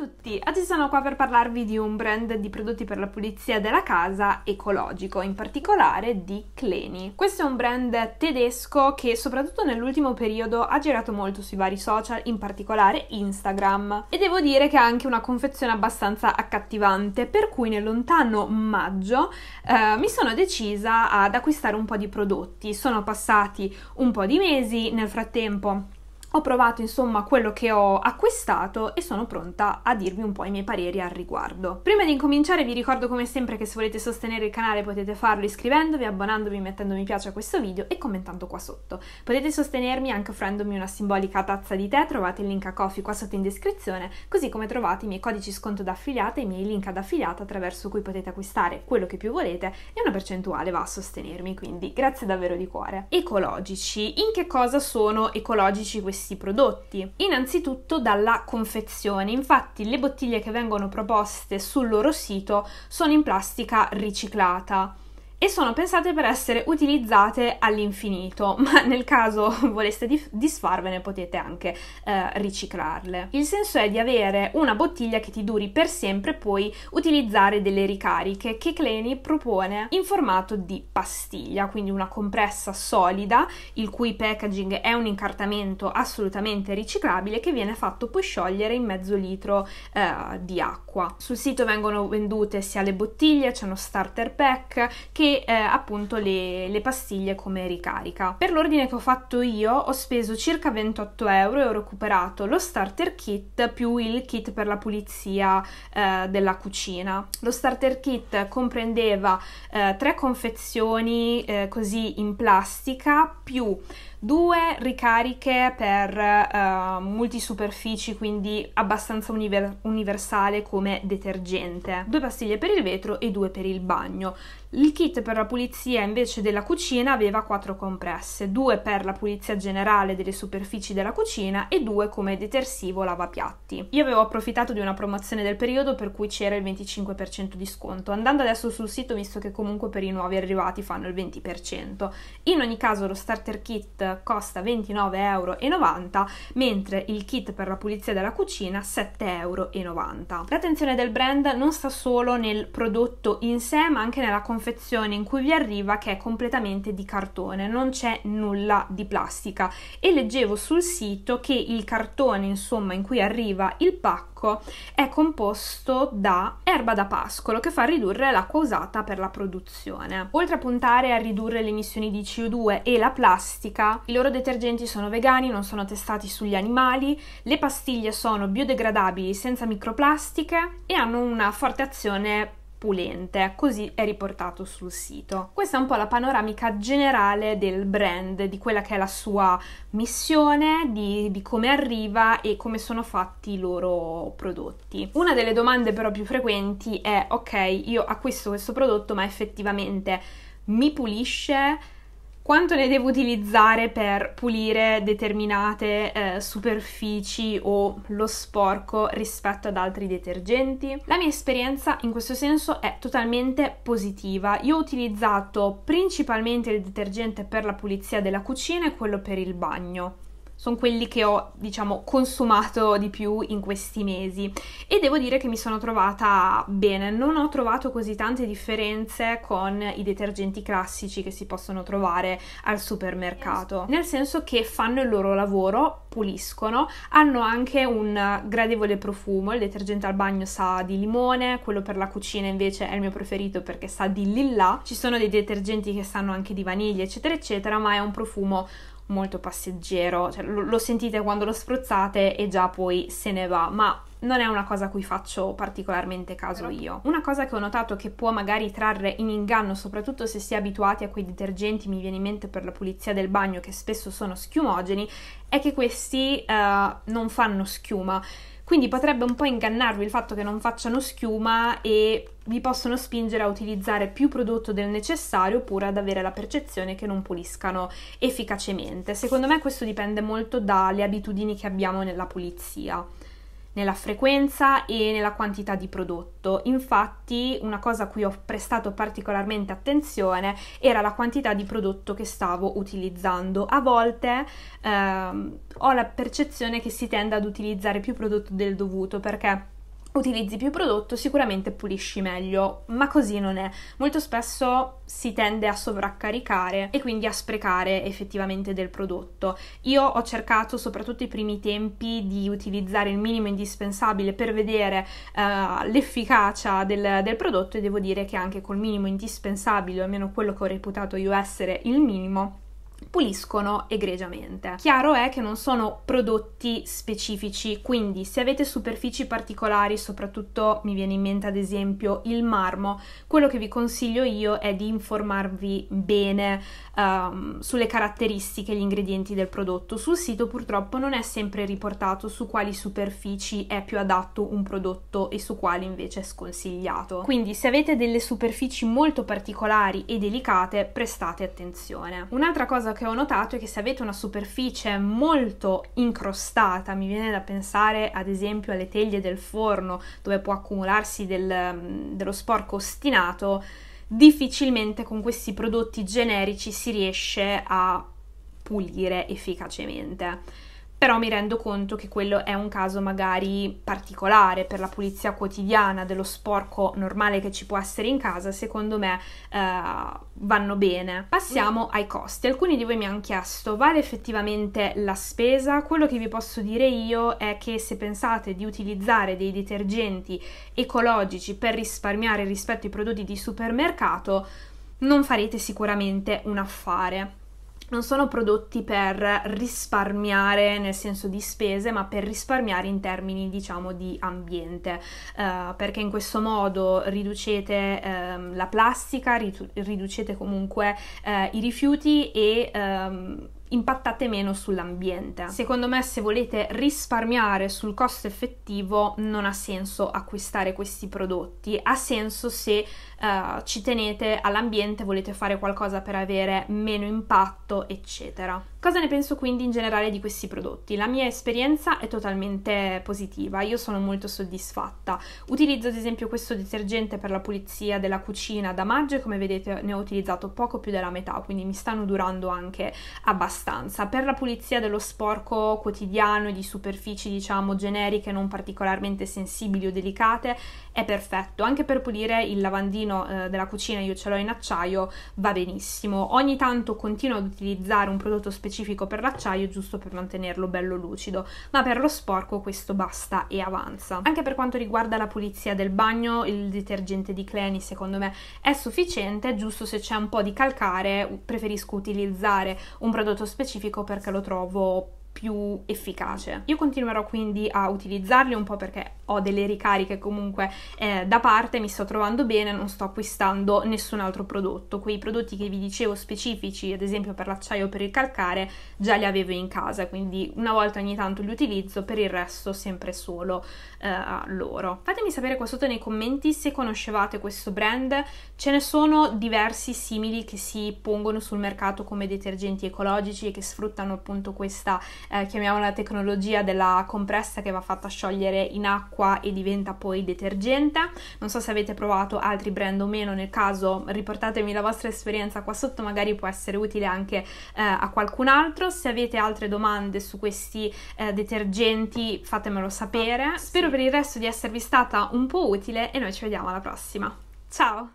a tutti, oggi sono qua per parlarvi di un brand di prodotti per la pulizia della casa ecologico, in particolare di Cleni. Questo è un brand tedesco che soprattutto nell'ultimo periodo ha girato molto sui vari social, in particolare Instagram, e devo dire che ha anche una confezione abbastanza accattivante, per cui nel lontano maggio eh, mi sono decisa ad acquistare un po' di prodotti. Sono passati un po' di mesi, nel frattempo ho provato insomma quello che ho acquistato e sono pronta a dirvi un po' i miei pareri al riguardo. Prima di incominciare vi ricordo come sempre che se volete sostenere il canale potete farlo iscrivendovi, abbonandovi, mettendo mi piace a questo video e commentando qua sotto. Potete sostenermi anche offrendomi una simbolica tazza di tè, trovate il link a Coffee qua sotto in descrizione, così come trovate i miei codici sconto da affiliata e i miei link ad affiliata attraverso cui potete acquistare quello che più volete e una percentuale va a sostenermi, quindi grazie davvero di cuore. Ecologici. In che cosa sono ecologici questi questi prodotti? Innanzitutto dalla confezione, infatti le bottiglie che vengono proposte sul loro sito sono in plastica riciclata e sono pensate per essere utilizzate all'infinito, ma nel caso voleste disfarvene potete anche eh, riciclarle. Il senso è di avere una bottiglia che ti duri per sempre e poi utilizzare delle ricariche che Cleni propone in formato di pastiglia, quindi una compressa solida il cui packaging è un incartamento assolutamente riciclabile che viene fatto poi sciogliere in mezzo litro eh, di acqua. Sul sito vengono vendute sia le bottiglie, c'è uno starter pack che eh, appunto le, le, pastiglie come ricarica. Per l'ordine che ho fatto io ho speso circa 28 euro e ho recuperato lo starter kit più il kit per la pulizia eh, della cucina. Lo starter kit comprendeva eh, tre confezioni eh, così in plastica più due ricariche per uh, eh, multisuperfici, quindi abbastanza univer- universale come detergente, due pastiglie per il vetro e due per il bagno. Il kit per la pulizia invece della cucina aveva quattro compresse, due per la pulizia generale delle superfici della cucina e due come detersivo lavapiatti. Io avevo approfittato di una promozione del periodo per cui c'era il 25% di sconto. Andando adesso sul sito, visto che comunque per i nuovi arrivati fanno il 20%. In ogni caso lo starter kit costa 29,90 euro, mentre il kit per la pulizia della cucina 7,90 euro. L'attenzione del brand non sta solo nel prodotto in sé, ma anche nella confezione in cui vi arriva che è completamente di cartone, non c'è nulla di plastica. E leggevo sul sito che il cartone, insomma, in cui arriva il pacco tabacco. È composto da erba da pascolo che fa ridurre l'acqua usata per la produzione. Oltre a puntare a ridurre le emissioni di CO2 e la plastica, i loro detergenti sono vegani, non sono testati sugli animali, le pastiglie sono biodegradabili senza microplastiche e hanno una forte azione pulente, così è riportato sul sito. Questa è un po' la panoramica generale del brand, di quella che è la sua missione, di, di, come arriva e come sono fatti i loro prodotti. Una delle domande però più frequenti è ok, io acquisto questo prodotto ma effettivamente mi pulisce? quanto ne devo utilizzare per pulire determinate eh, superfici o lo sporco rispetto ad altri detergenti. La mia esperienza in questo senso è totalmente positiva. Io ho utilizzato principalmente il detergente per la pulizia della cucina e quello per il bagno sono quelli che ho, diciamo, consumato di più in questi mesi e devo dire che mi sono trovata bene, non ho trovato così tante differenze con i detergenti classici che si possono trovare al supermercato, nel senso che fanno il loro lavoro, puliscono, hanno anche un gradevole profumo, il detergente al bagno sa di limone, quello per la cucina invece è il mio preferito perché sa di lilla, ci sono dei detergenti che sanno anche di vaniglia, eccetera, eccetera, ma è un profumo molto passeggero, cioè, lo, lo sentite quando lo spruzzate e già poi se ne va, ma non è una cosa a cui faccio particolarmente caso io. Una cosa che ho notato che può magari trarre in inganno, soprattutto se si è abituati a quei detergenti, mi viene in mente per la pulizia del bagno, che spesso sono schiumogeni, è che questi uh, non fanno schiuma quindi potrebbe un po' ingannarvi il fatto che non facciano schiuma e vi possono spingere a utilizzare più prodotto del necessario oppure ad avere la percezione che non puliscano efficacemente. Secondo me questo dipende molto dalle abitudini che abbiamo nella pulizia nella frequenza e nella quantità di prodotto. Infatti, una cosa a cui ho prestato particolarmente attenzione era la quantità di prodotto che stavo utilizzando. A volte ehm, ho la percezione che si tenda ad utilizzare più prodotto del dovuto perché utilizzi più prodotto sicuramente pulisci meglio, ma così non è. Molto spesso si tende a sovraccaricare e quindi a sprecare effettivamente del prodotto. Io ho cercato soprattutto i primi tempi di utilizzare il minimo indispensabile per vedere uh, l'efficacia del, del prodotto e devo dire che anche col minimo indispensabile, o almeno quello che ho reputato io essere il minimo, puliscono egregiamente. Chiaro è che non sono prodotti specifici, quindi se avete superfici particolari, soprattutto mi viene in mente ad esempio il marmo, quello che vi consiglio io è di informarvi bene um, sulle caratteristiche e gli ingredienti del prodotto. Sul sito purtroppo non è sempre riportato su quali superfici è più adatto un prodotto e su quali invece è sconsigliato. Quindi se avete delle superfici molto particolari e delicate, prestate attenzione. Un'altra cosa cosa che ho notato è che se avete una superficie molto incrostata, mi viene da pensare ad esempio alle teglie del forno dove può accumularsi del, mm, dello sporco ostinato, difficilmente con questi prodotti generici si riesce a pulire efficacemente però mi rendo conto che quello è un caso magari particolare per la pulizia quotidiana dello sporco normale che ci può essere in casa, secondo me eh, vanno bene. Passiamo ai costi. Alcuni di voi mi hanno chiesto vale effettivamente la spesa? Quello che vi posso dire io è che se pensate di utilizzare dei detergenti ecologici per risparmiare rispetto ai prodotti di supermercato, non farete sicuramente un affare non sono prodotti per risparmiare nel senso di spese, ma per risparmiare in termini diciamo di ambiente, eh, perché in questo modo riducete eh, la plastica, riducete comunque eh, i rifiuti e ehm, impattate meno sull'ambiente. Secondo me se volete risparmiare sul costo effettivo non ha senso acquistare questi prodotti, ha senso se eh, ci tenete all'ambiente, volete fare qualcosa per avere meno impatto, eccetera. Cosa ne penso quindi in generale di questi prodotti? La mia esperienza è totalmente positiva, io sono molto soddisfatta. Utilizzo ad esempio questo detergente per la pulizia della cucina da maggio e come vedete ne ho utilizzato poco più della metà, quindi mi stanno durando anche abbastanza. Per la pulizia dello sporco quotidiano e di superfici diciamo generiche non particolarmente sensibili o delicate è perfetto, anche per pulire il lavandino tavolino eh, della cucina io ce l'ho in acciaio, va benissimo. Ogni tanto continuo ad utilizzare un prodotto specifico per l'acciaio giusto per mantenerlo bello lucido, ma per lo sporco questo basta e avanza. Anche per quanto riguarda la pulizia del bagno, il detergente di Cleni secondo me è sufficiente, giusto se c'è un po' di calcare preferisco utilizzare un prodotto specifico perché lo trovo più efficace. Io continuerò quindi a utilizzarli un po' perché ho delle ricariche comunque eh, da parte, mi sto trovando bene, non sto acquistando nessun altro prodotto. Quei prodotti che vi dicevo specifici, ad esempio per l'acciaio o per il calcare, già li avevo in casa, quindi una volta ogni tanto li utilizzo, per il resto sempre solo eh, loro. Fatemi sapere qua sotto nei commenti se conoscevate questo brand, ce ne sono diversi simili che si pongono sul mercato come detergenti ecologici e che sfruttano appunto questa eh, chiamiamola tecnologia della compressa che va fatta sciogliere in acqua e diventa poi detergente. Non so se avete provato altri brand o meno, nel caso riportatemi la vostra esperienza qua sotto, magari può essere utile anche eh, a qualcun altro. Se avete altre domande su questi eh, detergenti fatemelo sapere. Ah, Spero per il resto di esservi stata un po' utile e noi ci vediamo alla prossima. Ciao!